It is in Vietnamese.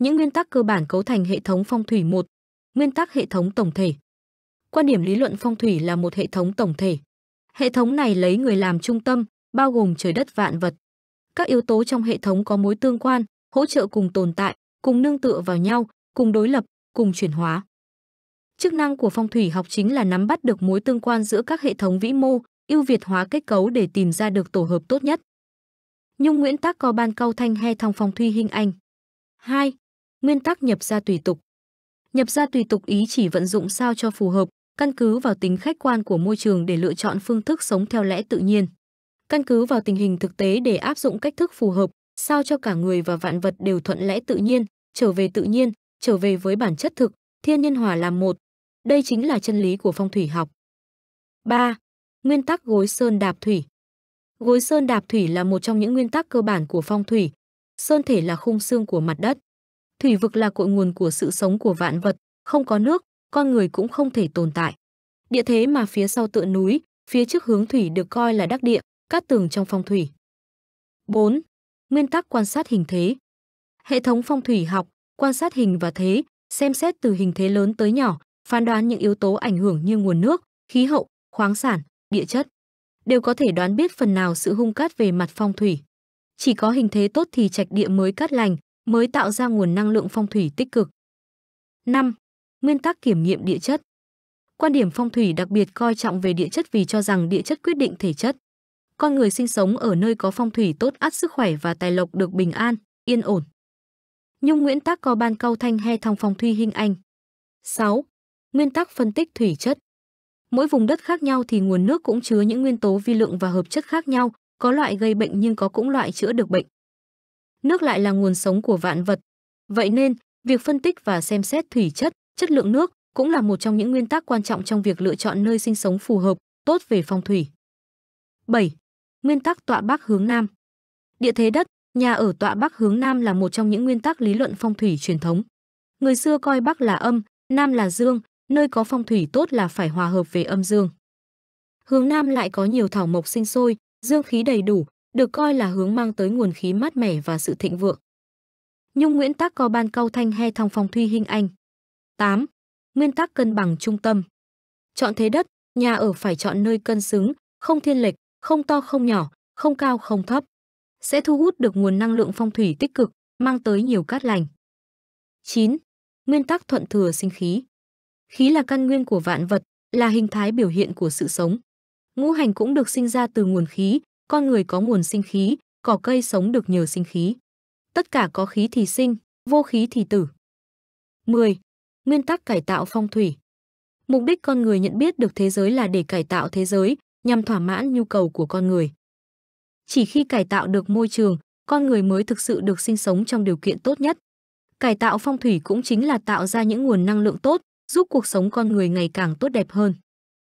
những nguyên tắc cơ bản cấu thành hệ thống phong thủy một nguyên tắc hệ thống tổng thể quan điểm lý luận phong thủy là một hệ thống tổng thể hệ thống này lấy người làm trung tâm bao gồm trời đất vạn vật các yếu tố trong hệ thống có mối tương quan hỗ trợ cùng tồn tại cùng nương tựa vào nhau cùng đối lập cùng chuyển hóa chức năng của phong thủy học chính là nắm bắt được mối tương quan giữa các hệ thống vĩ mô ưu việt hóa kết cấu để tìm ra được tổ hợp tốt nhất nhung nguyễn tác co ban cao thanh he thong phong thủy hình ảnh 2. Nguyên tắc nhập gia tùy tục Nhập gia tùy tục ý chỉ vận dụng sao cho phù hợp, căn cứ vào tính khách quan của môi trường để lựa chọn phương thức sống theo lẽ tự nhiên. Căn cứ vào tình hình thực tế để áp dụng cách thức phù hợp, sao cho cả người và vạn vật đều thuận lẽ tự nhiên, trở về tự nhiên, trở về với bản chất thực, thiên nhân hòa làm một. Đây chính là chân lý của phong thủy học. 3. Nguyên tắc gối sơn đạp thủy. Gối sơn đạp thủy là một trong những nguyên tắc cơ bản của phong thủy. Sơn thể là khung xương của mặt đất, Thủy vực là cội nguồn của sự sống của vạn vật, không có nước, con người cũng không thể tồn tại. Địa thế mà phía sau tựa núi, phía trước hướng thủy được coi là đắc địa, cát tường trong phong thủy. 4. Nguyên tắc quan sát hình thế Hệ thống phong thủy học, quan sát hình và thế, xem xét từ hình thế lớn tới nhỏ, phán đoán những yếu tố ảnh hưởng như nguồn nước, khí hậu, khoáng sản, địa chất. Đều có thể đoán biết phần nào sự hung cát về mặt phong thủy. Chỉ có hình thế tốt thì trạch địa mới cát lành, mới tạo ra nguồn năng lượng phong thủy tích cực. 5. Nguyên tắc kiểm nghiệm địa chất. Quan điểm phong thủy đặc biệt coi trọng về địa chất vì cho rằng địa chất quyết định thể chất. Con người sinh sống ở nơi có phong thủy tốt ắt sức khỏe và tài lộc được bình an, yên ổn. Nhung Nguyễn Tác có ban câu thanh he thong phong thủy hình ảnh. 6. Nguyên tắc phân tích thủy chất. Mỗi vùng đất khác nhau thì nguồn nước cũng chứa những nguyên tố vi lượng và hợp chất khác nhau, có loại gây bệnh nhưng có cũng loại chữa được bệnh. Nước lại là nguồn sống của vạn vật. Vậy nên, việc phân tích và xem xét thủy chất, chất lượng nước cũng là một trong những nguyên tắc quan trọng trong việc lựa chọn nơi sinh sống phù hợp, tốt về phong thủy. 7. Nguyên tắc tọa bắc hướng nam. Địa thế đất, nhà ở tọa bắc hướng nam là một trong những nguyên tắc lý luận phong thủy truyền thống. Người xưa coi bắc là âm, nam là dương, nơi có phong thủy tốt là phải hòa hợp về âm dương. Hướng nam lại có nhiều thảo mộc sinh sôi, dương khí đầy đủ, được coi là hướng mang tới nguồn khí mát mẻ và sự thịnh vượng. Nhung Nguyễn Tác co ban cao thanh he thong phong thuy hình anh. 8. Nguyên tắc cân bằng trung tâm. Chọn thế đất, nhà ở phải chọn nơi cân xứng, không thiên lệch, không to không nhỏ, không cao không thấp. Sẽ thu hút được nguồn năng lượng phong thủy tích cực, mang tới nhiều cát lành. 9. Nguyên tắc thuận thừa sinh khí. Khí là căn nguyên của vạn vật, là hình thái biểu hiện của sự sống. Ngũ hành cũng được sinh ra từ nguồn khí, con người có nguồn sinh khí, cỏ cây sống được nhờ sinh khí. Tất cả có khí thì sinh, vô khí thì tử. 10. Nguyên tắc cải tạo phong thủy Mục đích con người nhận biết được thế giới là để cải tạo thế giới, nhằm thỏa mãn nhu cầu của con người. Chỉ khi cải tạo được môi trường, con người mới thực sự được sinh sống trong điều kiện tốt nhất. Cải tạo phong thủy cũng chính là tạo ra những nguồn năng lượng tốt, giúp cuộc sống con người ngày càng tốt đẹp hơn.